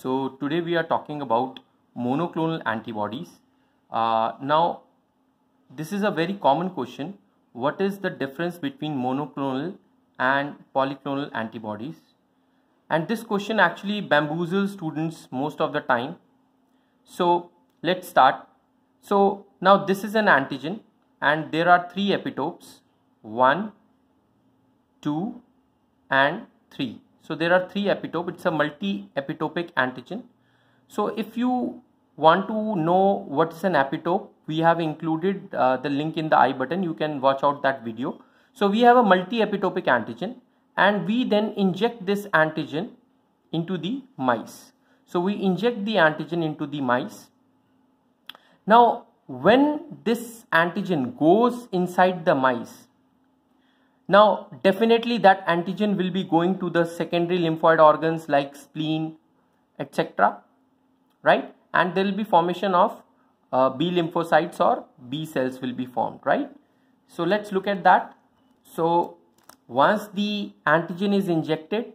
So today we are talking about monoclonal antibodies. Uh, now this is a very common question. What is the difference between monoclonal and polyclonal antibodies? And this question actually bamboozles students most of the time. So let's start. So now this is an antigen and there are three epitopes 1, 2 and 3. So there are three epitope. It's a multi-epitopic antigen. So if you want to know what's an epitope, we have included uh, the link in the I button. You can watch out that video. So we have a multi-epitopic antigen and we then inject this antigen into the mice. So we inject the antigen into the mice. Now when this antigen goes inside the mice, now, definitely that antigen will be going to the secondary lymphoid organs like spleen, etc. Right? And there will be formation of uh, B lymphocytes or B cells will be formed, right? So, let's look at that. So, once the antigen is injected,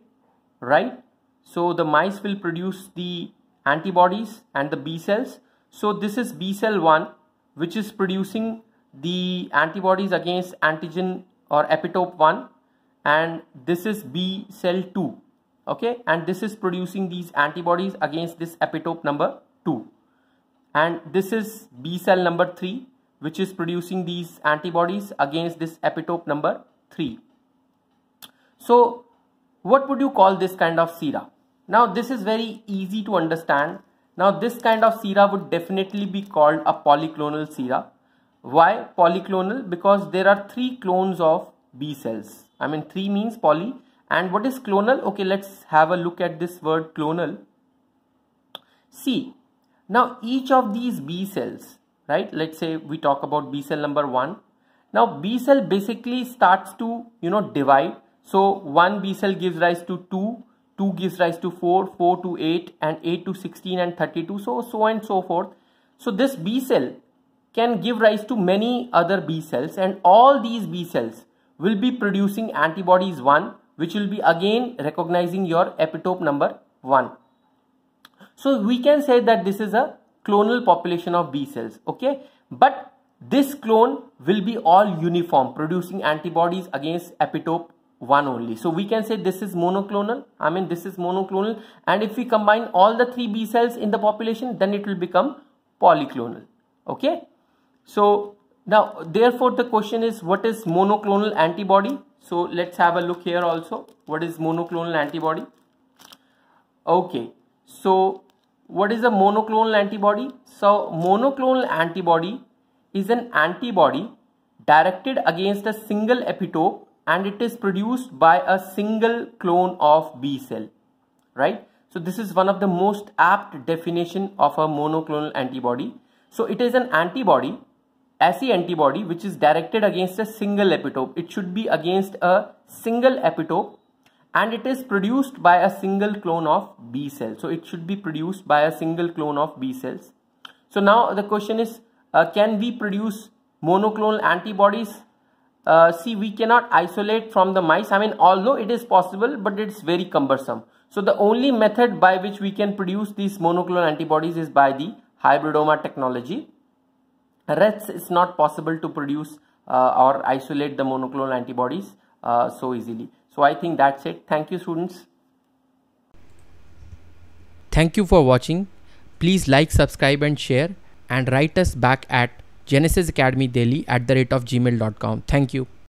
right? So, the mice will produce the antibodies and the B cells. So, this is B cell 1 which is producing the antibodies against antigen or epitope 1 and this is B cell 2 okay and this is producing these antibodies against this epitope number 2 and this is B cell number 3 which is producing these antibodies against this epitope number 3 so what would you call this kind of sera now this is very easy to understand now this kind of sera would definitely be called a polyclonal sera why polyclonal? Because there are three clones of B cells. I mean three means poly. And what is clonal? Okay, let's have a look at this word clonal. See, now each of these B cells, right? Let's say we talk about B cell number one. Now B cell basically starts to, you know, divide. So one B cell gives rise to two, 2 gives rise to 4, 4 to 8 and 8 to 16 and 32 so so and so forth. So this B cell can give rise to many other B cells and all these B cells will be producing antibodies 1 which will be again recognizing your epitope number 1. So we can say that this is a clonal population of B cells okay but this clone will be all uniform producing antibodies against epitope 1 only. So we can say this is monoclonal I mean this is monoclonal and if we combine all the 3 B cells in the population then it will become polyclonal okay. So now therefore the question is what is monoclonal antibody? So let's have a look here also. What is monoclonal antibody? Okay. So what is a monoclonal antibody? So monoclonal antibody is an antibody directed against a single epitope and it is produced by a single clone of B cell, right? So this is one of the most apt definition of a monoclonal antibody. So it is an antibody ऐसी antibody, which is directed against a single epitope, it should be against a single epitope, and it is produced by a single clone of B cell. So it should be produced by a single clone of B cells. So now the question is, uh, can we produce monoclonal antibodies? Uh, see, we cannot isolate from the mice. I mean, although it is possible, but it's very cumbersome. So the only method by which we can produce these monoclonal antibodies is by the hybridoma technology rats it's not possible to produce uh, or isolate the monoclonal antibodies uh, so easily so i think that's it thank you students thank you for watching please like subscribe and share and write us back at daily at the rate of gmail.com thank you